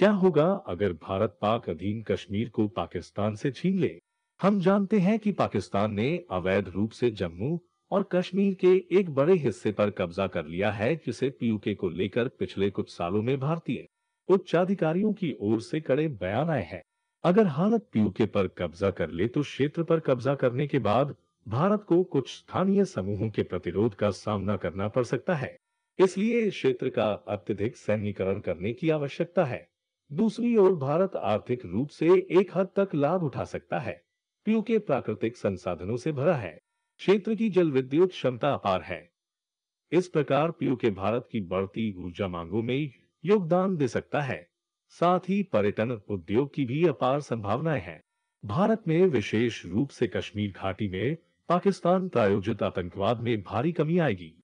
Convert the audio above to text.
क्या होगा अगर भारत पाक अधीन कश्मीर को पाकिस्तान से छीन ले हम जानते हैं कि पाकिस्तान ने अवैध रूप से जम्मू और कश्मीर के एक बड़े हिस्से पर कब्जा कर लिया है जिसे पीयूके को लेकर पिछले कुछ सालों में भारतीय उच्चाधिकारियों की ओर से कड़े बयान आए हैं अगर हालत पीयूके पर कब्जा कर ले तो क्षेत्र पर कब्जा करने के बाद भारत को कुछ स्थानीय समूहों के प्रतिरोध का सामना करना पड़ सकता है इसलिए क्षेत्र का अत्यधिक सैन्यकरण करने की आवश्यकता है दूसरी ओर भारत आर्थिक रूप से एक हद तक लाभ उठा सकता है क्योंकि के प्राकृतिक संसाधनों से भरा है क्षेत्र की जल विद्युत क्षमता अपार है इस प्रकार पीओ के भारत की बढ़ती ऊर्जा मांगों में योगदान दे सकता है साथ ही पर्यटन उद्योग की भी अपार संभावनाएं हैं भारत में विशेष रूप से कश्मीर घाटी में पाकिस्तान प्रायोजित आतंकवाद में भारी कमी आएगी